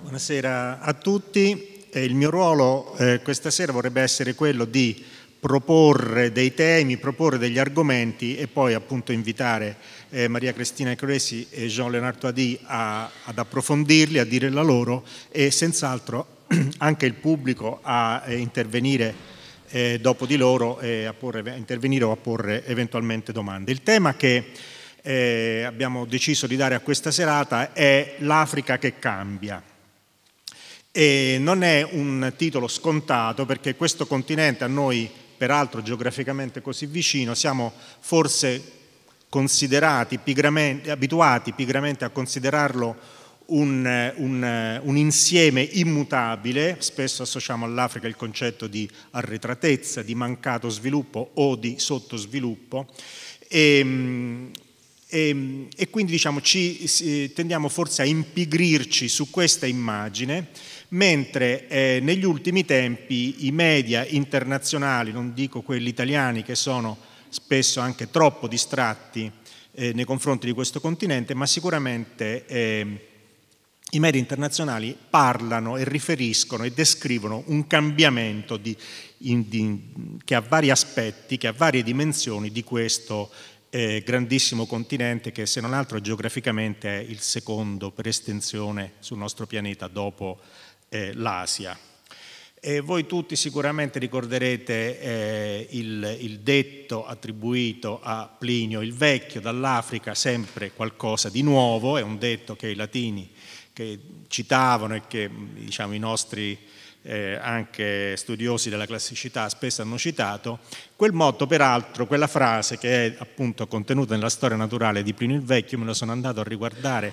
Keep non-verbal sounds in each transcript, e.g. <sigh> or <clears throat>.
Buonasera a tutti. Eh, il mio ruolo eh, questa sera vorrebbe essere quello di proporre dei temi, proporre degli argomenti e poi appunto invitare eh, Maria Cristina Cresi e Jean-Leonard Toadì ad approfondirli, a dire la loro e senz'altro <clears throat> anche il pubblico a eh, intervenire eh, dopo di loro eh, a, porre, a, intervenire o a porre eventualmente domande. Il tema che eh, abbiamo deciso di dare a questa serata è L'Africa che cambia. E non è un titolo scontato perché questo continente a noi, peraltro geograficamente così vicino, siamo forse considerati pigramente, abituati pigramente a considerarlo un, un, un, insieme immutabile, spesso associamo all'Africa il concetto di arretratezza, di mancato sviluppo o di sottosviluppo e, ehm, e, ehm, e quindi diciamo, ci, tendiamo forse a impigrirci su questa immagine mentre eh, negli ultimi tempi i media internazionali, non dico quelli italiani che sono spesso anche troppo distratti eh, nei confronti di questo continente, ma sicuramente eh, i media internazionali parlano e riferiscono e descrivono un cambiamento di, in, di, che ha vari aspetti, che ha varie dimensioni di questo eh, grandissimo continente che se non altro geograficamente è il secondo per estensione sul nostro pianeta dopo eh, l'Asia. E voi tutti sicuramente ricorderete eh, il, il, detto attribuito a Plinio il Vecchio dall'Africa, sempre qualcosa di nuovo, è un detto che i latini che citavano e che diciamo, i nostri eh, anche studiosi della classicità spesso hanno citato, quel motto peraltro, quella frase che è appunto contenuta nella storia naturale di Plinio il Vecchio, me lo sono andato a riguardare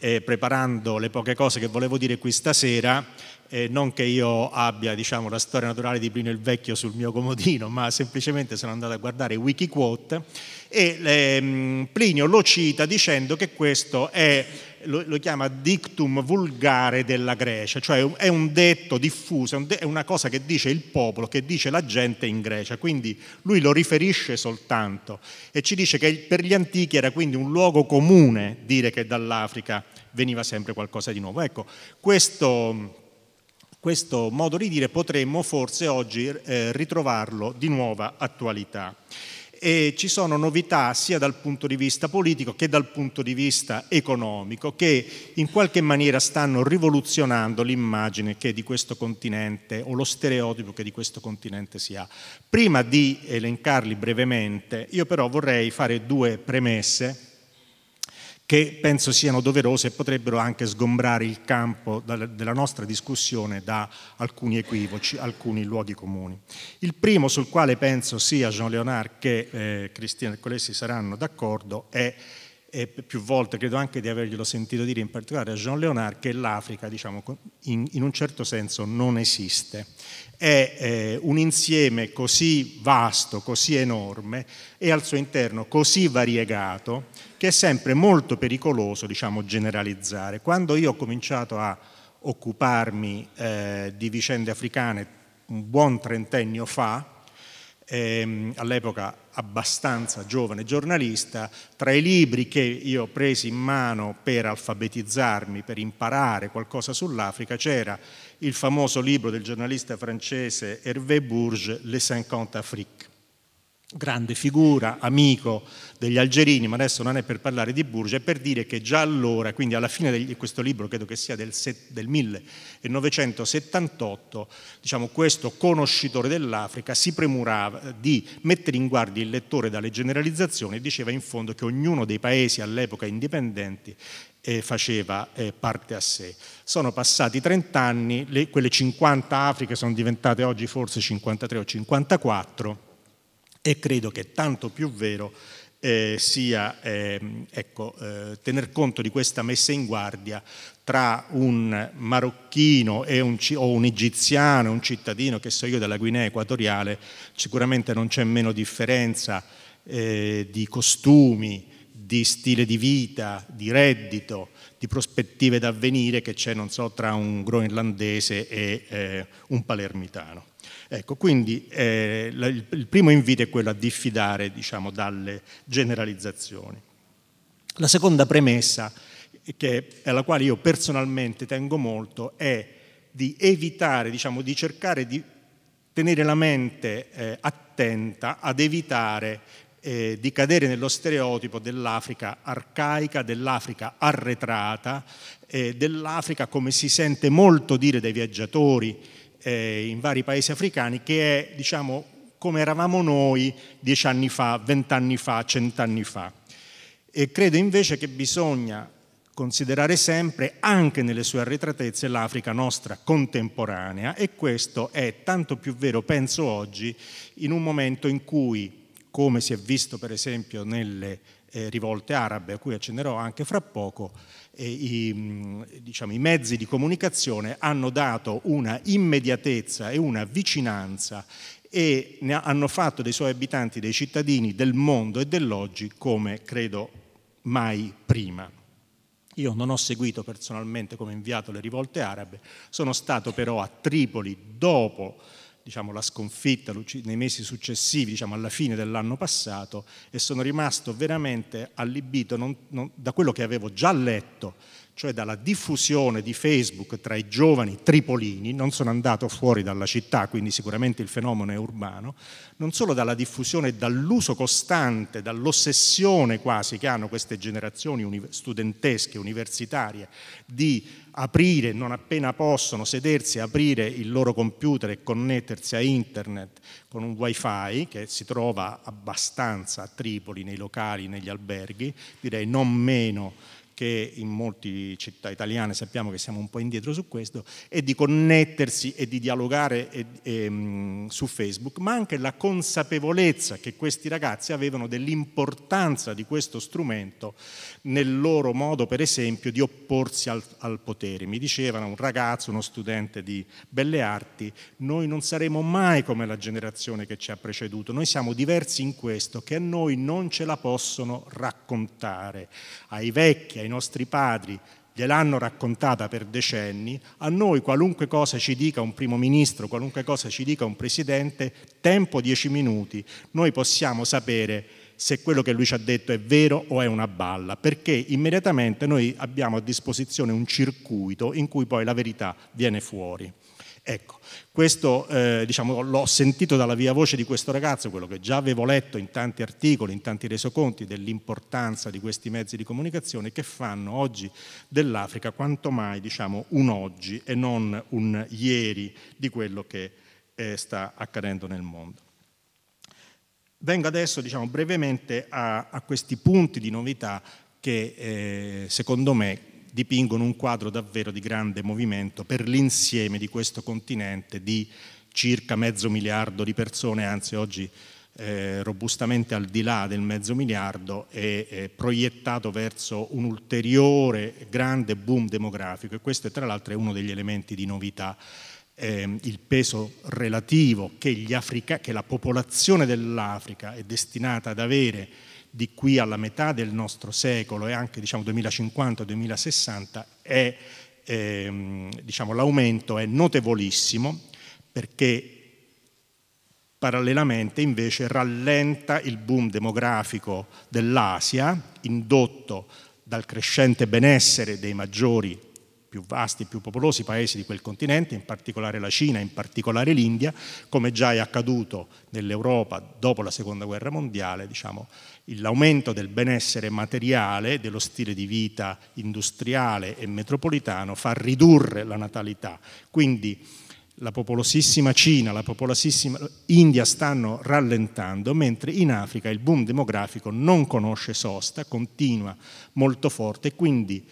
eh, preparando le poche cose che volevo dire qui stasera, eh, non che io abbia diciamo, la storia naturale di Plinio il Vecchio sul mio comodino, ma semplicemente sono andato a guardare Wikiquote e ehm, Plinio lo cita dicendo che questo è lo, lo, chiama dictum vulgare della Grecia, cioè è un detto diffuso, è una cosa che dice il popolo, che dice la gente in Grecia, quindi lui lo riferisce soltanto e ci dice che per gli antichi era quindi un luogo comune dire che dall'Africa veniva sempre qualcosa di nuovo. Ecco, questo, questo modo di dire potremmo forse oggi eh, ritrovarlo di nuova attualità e ci sono novità sia dal punto di vista politico che dal punto di vista economico che in qualche maniera stanno rivoluzionando l'immagine che di questo continente o lo stereotipo che di questo continente si ha. Prima di elencarli brevemente, io però vorrei fare due premesse che penso siano doverose e potrebbero anche sgombrare il campo della nostra discussione da alcuni equivoci, alcuni luoghi comuni. Il primo sul quale penso sia Jean Leonard che eh, Cristina Colessi saranno d'accordo è e più volte credo anche di averglielo sentito dire in particolare a Jean Leonard che l'Africa diciamo, in, in, un certo senso non esiste. È eh, un insieme così vasto, così enorme e al suo interno così variegato che è sempre molto pericoloso diciamo, generalizzare. Quando io ho cominciato a occuparmi eh, di vicende africane un buon trentennio fa, ehm, all'epoca abbastanza giovane giornalista, tra i libri che io ho presi in mano per alfabetizzarmi, per imparare qualcosa sull'Africa, c'era il famoso libro del giornalista francese Hervé Bourges, Les 50 Afriques grande figura, amico degli algerini, ma adesso non è per parlare di Burgia, è per dire che già allora, quindi alla fine di questo libro, credo che sia del, del 1978, diciamo, questo conoscitore dell'Africa si premurava di mettere in guardia il lettore dalle generalizzazioni e diceva in fondo che ognuno dei paesi all'epoca indipendenti eh, faceva eh, parte a sé. Sono passati 30 anni, le, quelle 50 Afriche sono diventate oggi forse 53 o 54 e credo che tanto più vero eh, sia eh, ecco, eh, tener conto di questa messa in guardia tra un marocchino un, o un egiziano, un cittadino che so io della Guinea equatoriale, sicuramente non c'è meno differenza eh, di costumi, di stile di vita, di reddito, di prospettive d'avvenire che c'è, non so, tra un groenlandese e eh, un palermitano. Ecco, quindi eh, il, il, primo invito è quello a diffidare diciamo, dalle generalizzazioni. La seconda premessa, che, alla quale io personalmente tengo molto, è di evitare, diciamo, di cercare di tenere la mente eh, attenta ad evitare eh, di cadere nello stereotipo dell'Africa arcaica, dell'Africa arretrata, eh, dell'Africa come si sente molto dire dai viaggiatori, eh, in vari paesi africani che è diciamo, come eravamo noi dieci anni fa, vent'anni fa, cent'anni fa. E credo invece che bisogna considerare sempre, anche nelle sue arretratezze, l'Africa nostra contemporanea e questo è tanto più vero, penso oggi, in un momento in cui, come si è visto per esempio nelle eh, rivolte arabe, a cui accennerò anche fra poco, eh, i, mm, diciamo, i mezzi di comunicazione hanno dato una immediatezza e una vicinanza e ne hanno fatto dei suoi abitanti, dei cittadini del mondo e dell'oggi come credo mai prima. Io non ho seguito personalmente come inviato le rivolte arabe, sono stato però a Tripoli dopo diciamo, la sconfitta nei mesi successivi, diciamo, alla fine dell'anno passato, e sono rimasto veramente allibito non, non, da quello che avevo già letto, cioè dalla diffusione di Facebook tra i giovani tripolini, non sono andato fuori dalla città, quindi sicuramente il fenomeno è urbano, non solo dalla diffusione, dall'uso costante, dall'ossessione quasi che hanno queste generazioni studentesche, universitarie, di aprire, non appena possono sedersi, aprire il loro computer e connettersi a internet con un wifi che si trova abbastanza a Tripoli, nei locali, negli alberghi, direi non meno che in molte città italiane sappiamo che siamo un po' indietro su questo, e di connettersi e di dialogare e, e, mm, su Facebook, ma anche la consapevolezza che questi ragazzi avevano dell'importanza di questo strumento nel loro modo, per esempio, di opporsi al, al potere. Mi dicevano un ragazzo, uno studente di belle arti, noi non saremo mai come la generazione che ci ha preceduto, noi siamo diversi in questo, che a noi non ce la possono raccontare, ai vecchi, ai nostri padri gliel'hanno raccontata per decenni, a noi qualunque cosa ci dica un primo ministro, qualunque cosa ci dica un presidente, tempo dieci minuti, noi possiamo sapere se quello che lui ci ha detto è vero o è una balla, perché immediatamente noi abbiamo a disposizione un circuito in cui poi la verità viene fuori. Ecco, questo eh, diciamo, l'ho sentito dalla via voce di questo ragazzo, quello che già avevo letto in tanti articoli, in tanti resoconti dell'importanza di questi mezzi di comunicazione che fanno oggi dell'Africa quanto mai diciamo, un oggi e non un ieri di quello che eh, sta accadendo nel mondo. Vengo adesso diciamo, brevemente a, a, questi punti di novità che eh, secondo me dipingono un quadro davvero di grande movimento per l'insieme di questo continente di circa mezzo miliardo di persone, anzi oggi eh, robustamente al di là del mezzo miliardo e eh, proiettato verso un ulteriore grande boom demografico e questo è tra l'altro uno degli elementi di novità. Eh, il peso relativo che, che la popolazione dell'Africa è destinata ad avere di qui alla metà del nostro secolo e anche diciamo 2050-2060 è, ehm, diciamo, l'aumento è notevolissimo perché parallelamente invece rallenta il boom demografico dell'Asia indotto dal crescente benessere dei maggiori più vasti e più popolosi paesi di quel continente, in particolare la Cina, in particolare l'India, come già è accaduto nell'Europa dopo la Seconda Guerra Mondiale, diciamo, l'aumento del benessere materiale, dello stile di vita industriale e metropolitano fa ridurre la natalità. Quindi la popolosissima Cina, la popolosissima India stanno rallentando, mentre in Africa il boom demografico non conosce sosta, continua molto forte, quindi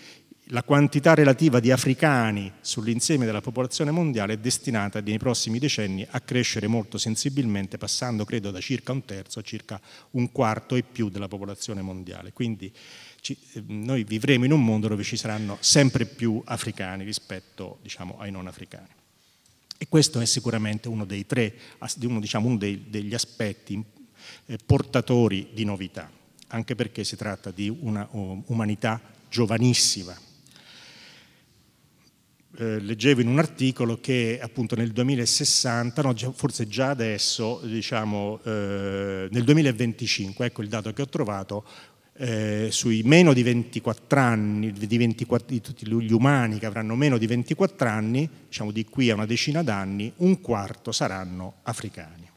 la quantità relativa di africani sull'insieme della popolazione mondiale è destinata nei prossimi decenni a crescere molto sensibilmente, passando credo da circa un terzo a circa un quarto e più della popolazione mondiale. Quindi ci, ehm, noi vivremo in un mondo dove ci saranno sempre più africani rispetto diciamo, ai non africani. E questo è sicuramente uno, dei tre, uno, diciamo, uno dei, degli aspetti eh, portatori di novità, anche perché si tratta di una um, umanità giovanissima eh, leggevo in un articolo che appunto nel 2060, no, forse già adesso, diciamo eh, nel 2025, ecco il dato che ho trovato, eh, sui meno di 24 anni, di, 24, di, tutti gli umani che avranno meno di 24 anni, diciamo di qui a una decina d'anni, un quarto saranno africani.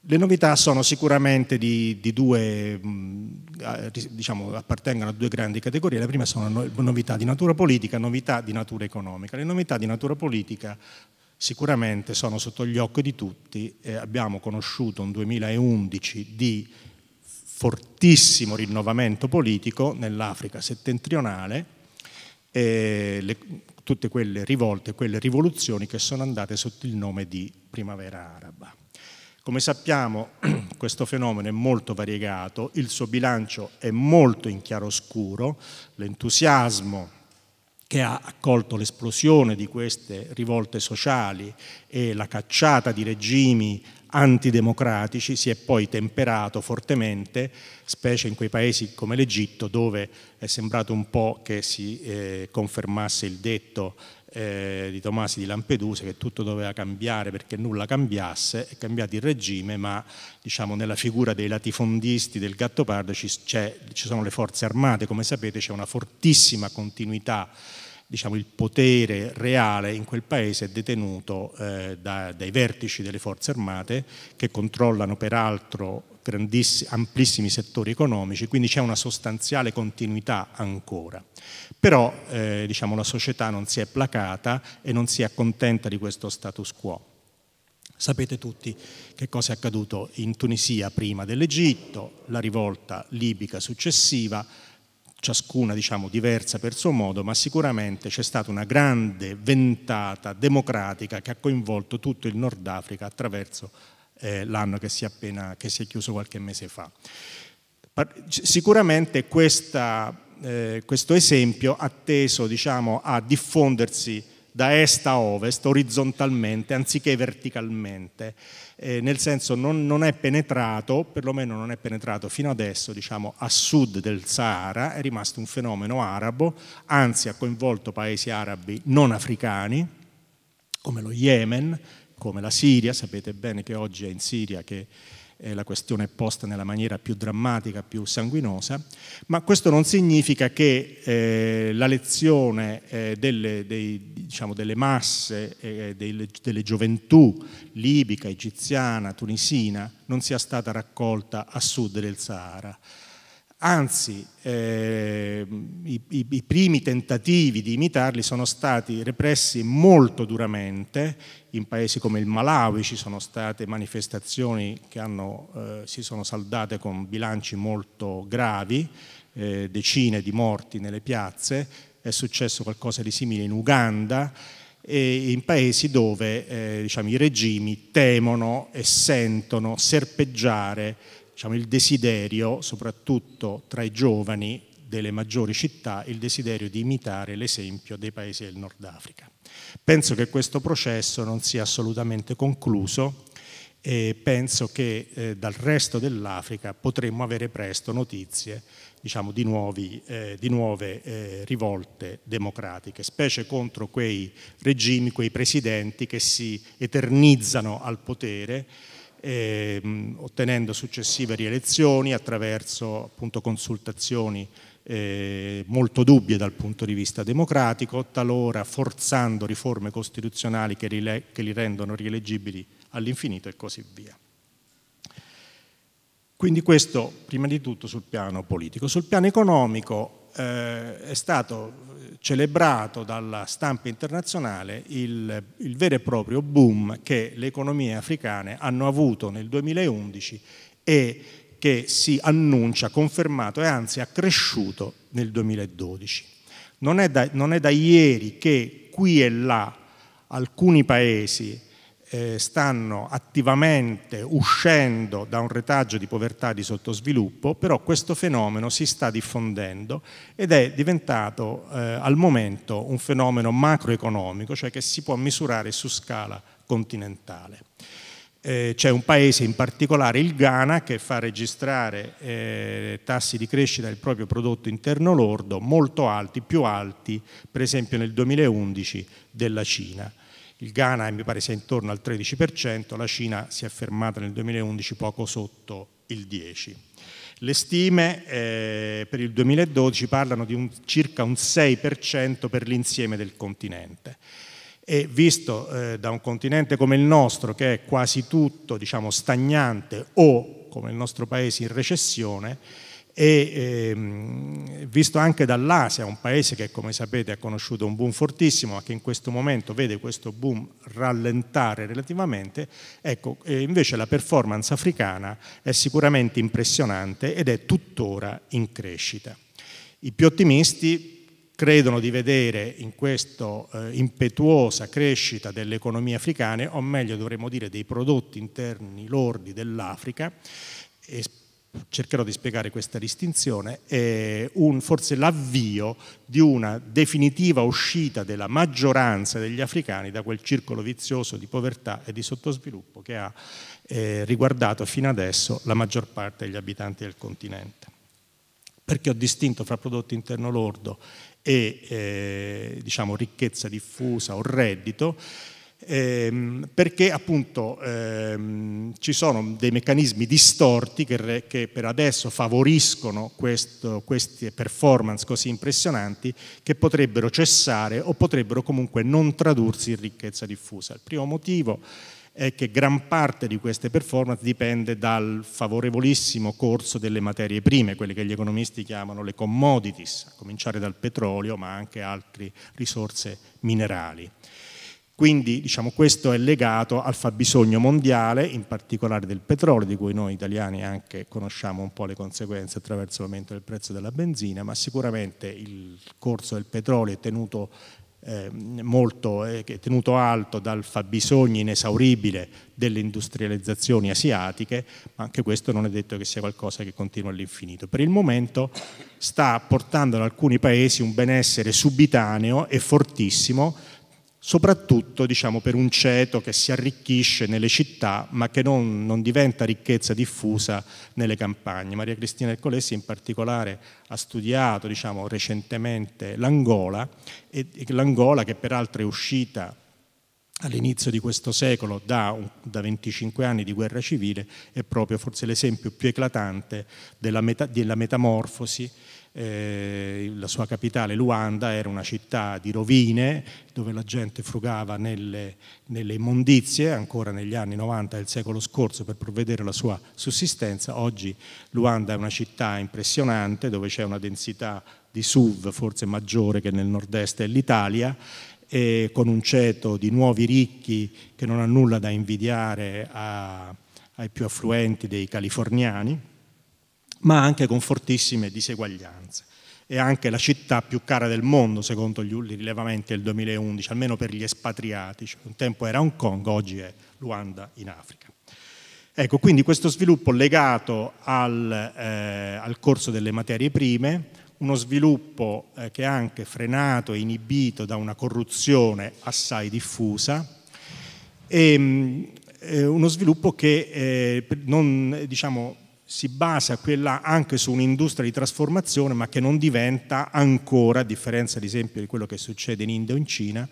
Le novità sono sicuramente di, di due mh, diciamo, appartengono a due grandi categorie. La prima sono novità di natura politica e novità di natura economica. Le novità di natura politica sicuramente sono sotto gli occhi di tutti. Eh, abbiamo conosciuto un 2011 di fortissimo rinnovamento politico nell'Africa settentrionale, eh, le, tutte quelle rivolte, quelle rivoluzioni che sono andate sotto il nome di primavera araba. Come sappiamo <clears throat> questo fenomeno è molto variegato, il suo bilancio è molto in chiaroscuro, l'entusiasmo che ha accolto l'esplosione di queste rivolte sociali e la cacciata di regimi antidemocratici si è poi temperato fortemente, specie in quei paesi come l'Egitto dove è sembrato un po' che si eh, confermasse il detto eh, di Tomasi di Lampedusa che tutto doveva cambiare perché nulla cambiasse, è cambiato il regime, ma diciamo, nella figura dei latifondisti del Gattopardo ci, ci sono le forze armate, come sapete c'è una fortissima continuità diciamo, il potere reale in quel paese è detenuto eh, da, dai vertici delle forze armate che controllano peraltro amplissimi settori economici, quindi c'è una sostanziale continuità ancora. Però eh, diciamo, la società non si è placata e non si accontenta di questo status quo. Sapete tutti che cosa è accaduto in Tunisia prima dell'Egitto, la rivolta libica successiva, ciascuna diciamo, diversa per suo modo, ma sicuramente c'è stata una grande ventata democratica che ha coinvolto tutto il Nord Africa attraverso eh, l'anno che si, è appena, che si è chiuso qualche mese fa. Sicuramente questa, eh, questo esempio ha teso diciamo, a diffondersi da est a ovest, orizzontalmente, anziché verticalmente, eh, nel senso non, non, è penetrato, perlomeno non è penetrato fino adesso, diciamo, a sud del Sahara, è rimasto un fenomeno arabo, anzi ha coinvolto paesi arabi non africani, come lo Yemen, come la Siria, sapete bene che oggi è in Siria che eh, la questione è posta nella maniera più drammatica, più sanguinosa, ma questo non significa che eh, la lezione eh, delle, dei, diciamo, delle, masse, eh, dei, delle gioventù libica, egiziana, tunisina non sia stata raccolta a sud del Sahara. Anzi, eh, i, i, i, primi tentativi di imitarli sono stati repressi molto duramente, in paesi come il Malawi ci sono state manifestazioni che hanno, eh, si sono saldate con bilanci molto gravi, eh, decine di morti nelle piazze, è successo qualcosa di simile in Uganda e in paesi dove eh, diciamo, i regimi temono e sentono serpeggiare diciamo, il desiderio, soprattutto tra i giovani delle maggiori città, il desiderio di imitare l'esempio dei paesi del Nord Africa. Penso che questo processo non sia assolutamente concluso e penso che eh, dal resto dell'Africa potremmo avere presto notizie diciamo, di, nuovi, eh, di, nuove eh, rivolte democratiche, specie contro quei regimi, quei presidenti che si eternizzano al potere eh, ottenendo successive rielezioni attraverso appunto, consultazioni eh, molto dubbie dal punto di vista democratico, talora forzando riforme costituzionali che, che li rendono rieleggibili all'infinito e così via. Quindi questo prima di tutto sul piano politico. Sul piano economico eh, è stato celebrato dalla stampa internazionale il, il vero e proprio boom che le economie africane hanno avuto nel 2011 e che si annuncia confermato e anzi accresciuto nel 2012. Non è da, non è da ieri che qui e là alcuni paesi eh, stanno attivamente uscendo da un retaggio di povertà e di sottosviluppo, però questo fenomeno si sta diffondendo ed è diventato eh, al momento un fenomeno macroeconomico, cioè che si può misurare su scala continentale. Eh, c'è un paese in particolare, il Ghana, che fa registrare eh, tassi di crescita del proprio prodotto interno lordo molto alti, più alti per esempio nel 2011 della Cina il Ghana mi pare sia intorno al 13%, la Cina si è fermata nel 2011 poco sotto il 10%. Le stime eh, per il 2012 parlano di un, circa un 6% per l'insieme del continente e visto eh, da un continente come il nostro che è quasi tutto diciamo, stagnante o come il nostro paese in recessione, e eh, visto anche dall'Asia, un paese che come sapete ha conosciuto un boom fortissimo ma che in questo momento vede questo boom rallentare relativamente, ecco, eh, invece la performance africana è sicuramente impressionante ed è tuttora in crescita. I più ottimisti credono di vedere in questa eh, impetuosa crescita delle economie africane, o meglio dovremmo dire dei prodotti interni lordi dell'Africa, e cercherò di spiegare questa distinzione, è un, forse l'avvio di una definitiva uscita della maggioranza degli africani da quel circolo vizioso di povertà e di sottosviluppo che ha eh, riguardato fino adesso la maggior parte degli abitanti del continente. Perché ho distinto fra prodotto interno lordo e eh, diciamo, ricchezza diffusa o reddito? ehm, perché appunto ehm, ci sono dei meccanismi distorti che, che per adesso favoriscono questo, queste performance così impressionanti che potrebbero cessare o potrebbero comunque non tradursi in ricchezza diffusa. Il primo motivo è che gran parte di queste performance dipende dal favorevolissimo corso delle materie prime, quelle che gli economisti chiamano le commodities, a cominciare dal petrolio ma anche altre risorse minerali. Quindi diciamo, questo è legato al fabbisogno mondiale, in particolare del petrolio, di cui noi italiani anche conosciamo un po' le conseguenze attraverso l'aumento del prezzo della benzina, ma sicuramente il corso del petrolio è tenuto eh, molto eh, tenuto alto dal fabbisogno inesauribile delle industrializzazioni asiatiche, ma anche questo non è detto che sia qualcosa che continua all'infinito. Per il momento sta portando ad alcuni paesi un benessere subitaneo e fortissimo soprattutto diciamo, per un ceto che si arricchisce nelle città ma che non, non diventa ricchezza diffusa nelle campagne. Maria Cristina Ercolesi in particolare ha studiato diciamo, recentemente l'Angola, e, l'Angola che peraltro è uscita all'inizio di questo secolo da, da, 25 anni di guerra civile è proprio forse l'esempio più eclatante della, meta, della metamorfosi eh, la sua capitale Luanda era una città di rovine dove la gente frugava nelle, nelle, immondizie ancora negli anni 90 del secolo scorso per provvedere alla sua sussistenza. Oggi Luanda è una città impressionante dove c'è una densità di SUV forse maggiore che nel nord-est dell'Italia e con un ceto di nuovi ricchi che non ha nulla da invidiare a, ai più affluenti dei californiani ma anche con fortissime diseguaglianze. È anche la città più cara del mondo, secondo gli rilevamenti del 2011, almeno per gli espatriati. Cioè, un tempo era Hong Kong, oggi è Luanda in Africa. Ecco, quindi questo sviluppo legato al, eh, al corso delle materie prime, uno sviluppo eh, che è anche frenato e inibito da una corruzione assai diffusa, e, mh, mm, eh, uno sviluppo che eh, non, diciamo, si basa quella anche su un'industria di trasformazione ma che non diventa ancora, a differenza ad esempio di quello che succede in India o in Cina,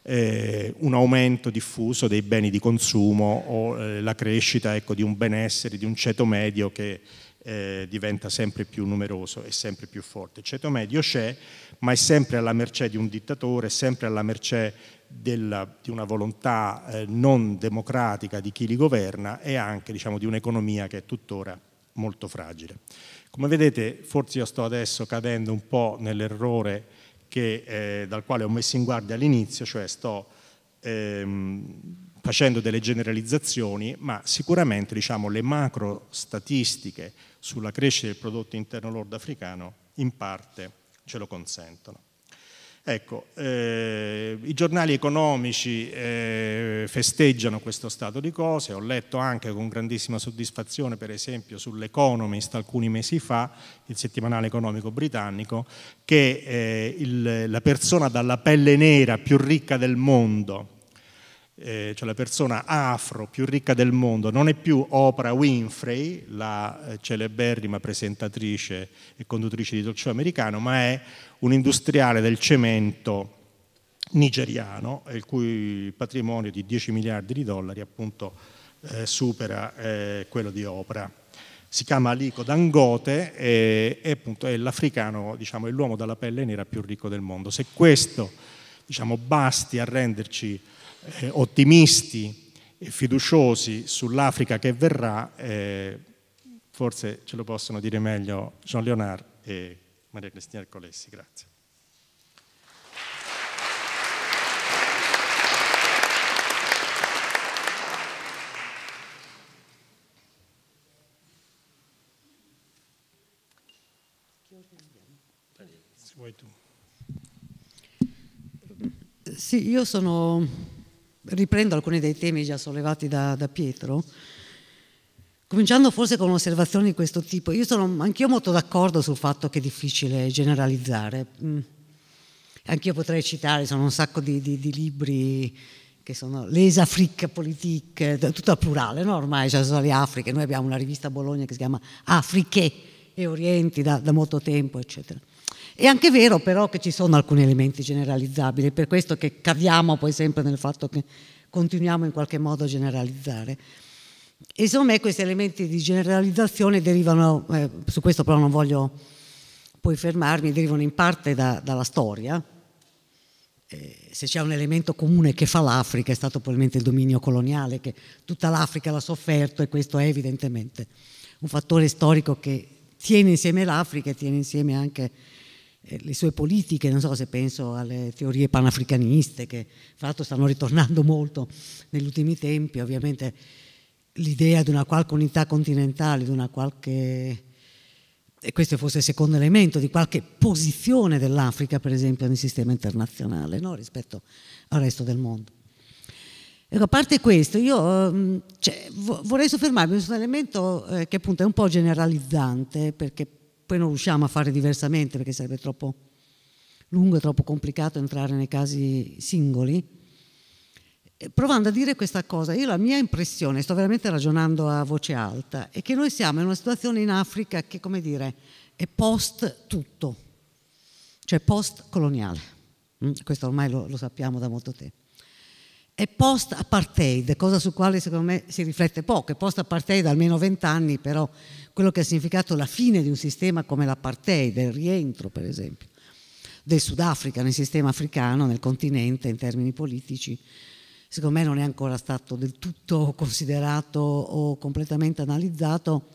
eh, un aumento diffuso dei beni di consumo o eh, la crescita ecco, di un benessere, di un ceto medio che eh, diventa sempre più numeroso e sempre più forte. Il ceto medio c'è, ma è sempre alla mercé di un dittatore, è sempre alla mercé della, di una volontà eh, non democratica di chi li governa e anche diciamo, di un'economia che è tuttora molto fragile. Come vedete, forse io sto adesso cadendo un po' nell'errore che, eh, dal quale ho messo in guardia all'inizio, cioè sto ehm, facendo delle generalizzazioni, ma sicuramente diciamo, le macro statistiche sulla crescita del prodotto interno lordo africano in parte ce lo consentono. Ecco, eh, i giornali economici eh, festeggiano questo stato di cose, ho letto anche con grandissima soddisfazione per esempio sull'Economist alcuni mesi fa, il settimanale economico britannico, che eh, il, la persona dalla pelle nera più ricca del mondo, eh, cioè la persona afro più ricca del mondo, non è più Oprah Winfrey, la eh, celeberrima presentatrice e conduttrice di talk show americano, ma è un industriale del cemento nigeriano, il cui patrimonio di 10 miliardi di dollari appunto eh, supera eh, quello di Oprah. Si chiama Aliko Dangote e, e appunto è l'africano, diciamo, è l'uomo dalla pelle nera più ricco del mondo. Se questo diciamo, basti a renderci eh, ottimisti e fiduciosi sull'Africa che verrà, eh, forse ce lo possono dire meglio Jean Leonard e Maria Cristina Colessi. Grazie. Sì, io sono riprendo alcuni dei temi già sollevati da, da Pietro, cominciando forse con un'osservazione di questo tipo. Io sono anch'io molto d'accordo sul fatto che è difficile generalizzare. Mm. Anch'io potrei citare, sono un sacco di, di, di libri che sono Les Afriques Politiques, tutto a plurale, no? ormai ci cioè, sono le Afriche, noi abbiamo una rivista a Bologna che si chiama Afriche e Orienti da, da molto tempo, eccetera. È anche vero però che ci sono alcuni elementi generalizzabili, per questo che caviamo poi sempre nel fatto che continuiamo in qualche modo a generalizzare. E secondo me questi elementi di generalizzazione derivano, eh, su questo però non voglio poi fermarmi, derivano in parte da, dalla storia. Eh, se c'è un elemento comune che fa l'Africa è stato probabilmente il dominio coloniale, che tutta l'Africa l'ha sofferto e questo è evidentemente un fattore storico che tiene insieme l'Africa e tiene insieme anche eh, le sue politiche, non so se penso alle teorie panafricaniste che fra l'altro stanno ritornando molto negli ultimi tempi, ovviamente l'idea di una qualche unità continentale, di una qualche, e questo forse il secondo elemento, di qualche posizione dell'Africa per esempio nel sistema internazionale no? rispetto al resto del mondo. Ecco, a parte questo, io ehm, cioè, vorrei soffermarmi su un elemento eh, che appunto è un po' generalizzante perché poi non riusciamo a fare diversamente perché sarebbe troppo lungo e troppo complicato entrare nei casi singoli, eh, provando a dire questa cosa, io la mia impressione, sto veramente ragionando a voce alta, è che noi siamo in una situazione in Africa che, come dire, è post tutto, cioè post coloniale. Mm, questo ormai lo, lo sappiamo da molto tempo è post-apartheid, cosa su quale secondo me si riflette poco, è post-apartheid almeno vent'anni, però quello che ha significato la fine di un sistema come l'apartheid, il rientro per esempio del Sudafrica nel sistema africano, nel continente in termini politici, secondo me non è ancora stato del tutto considerato o completamente analizzato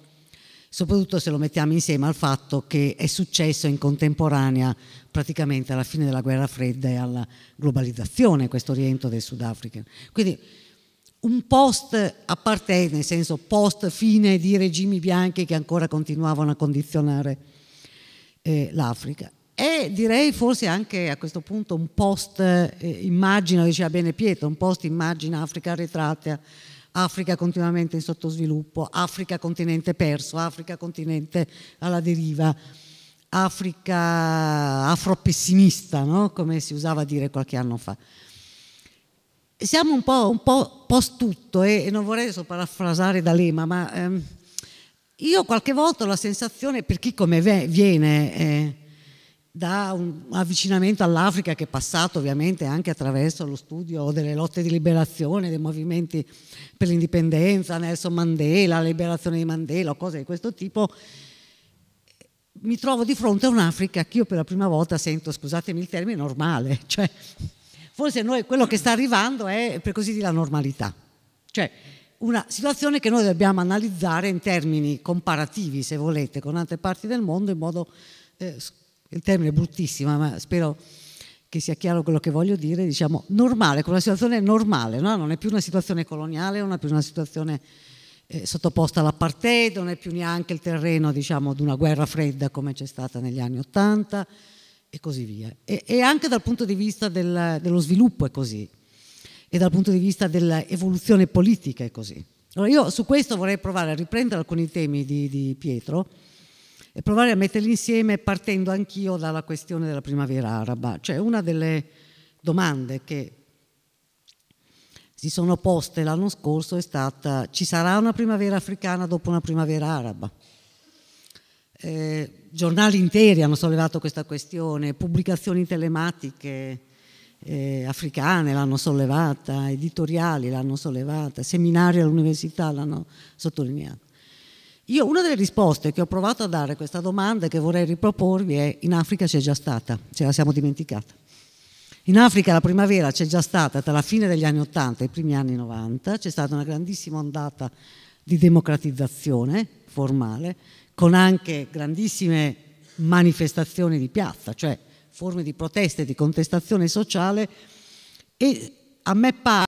soprattutto se lo mettiamo insieme al fatto che è successo in contemporanea praticamente alla fine della guerra fredda e alla globalizzazione questo rientro del Sudafrica. Quindi un post apartheid, nel senso post fine di regimi bianchi che ancora continuavano a condizionare eh, l'Africa. E direi forse anche a questo punto un post eh, immagina, diceva bene Pietro, un post immagina Africa arretrata Africa continuamente in sottosviluppo, Africa continente perso, Africa continente alla deriva, Africa afropessimista, no? come si usava a dire qualche anno fa. Siamo un po', un po post tutto eh? e non vorrei parafrasare D'Alema, ma ehm, io qualche volta ho la sensazione, per chi come viene... Eh, da un avvicinamento all'Africa che è passato ovviamente anche attraverso lo studio delle lotte di liberazione, dei movimenti per l'indipendenza, Nelson Mandela, la liberazione di Mandela, cose di questo tipo, mi trovo di fronte a un'Africa che io per la prima volta sento, scusatemi il termine, normale, <laughs> cioè forse noi quello che sta arrivando è per così dire la normalità, cioè una situazione che noi dobbiamo analizzare in termini comparativi, se volete, con altre parti del mondo in modo eh, il termine è bruttissima, ma spero che sia chiaro quello che voglio dire, diciamo normale, con una situazione normale, no? non è più una situazione coloniale, non è più una situazione eh, sottoposta all'apartheid, non è più neanche il terreno diciamo, di una guerra fredda come c'è stata negli anni Ottanta e così via. E, e, anche dal punto di vista del, dello sviluppo è così, e dal punto di vista dell'evoluzione politica è così. Allora io su questo vorrei provare a riprendere alcuni temi di, di Pietro e provare a metterli insieme partendo anch'io dalla questione della primavera araba. Cioè una delle domande che si sono poste l'anno scorso è stata ci sarà una primavera africana dopo una primavera araba? Eh, giornali interi hanno sollevato questa questione, pubblicazioni telematiche eh, africane l'hanno sollevata, editoriali l'hanno sollevata, seminari all'università l'hanno sottolineata. Io una delle risposte che ho provato a dare a questa domanda e che vorrei riproporvi è in Africa c'è già stata, ce la siamo dimenticata. In Africa la primavera c'è già stata tra la fine degli anni 80 e i primi anni 90, c'è stata una grandissima ondata di democratizzazione formale, con anche grandissime manifestazioni di piazza, cioè forme di proteste, di contestazione sociale e a me pare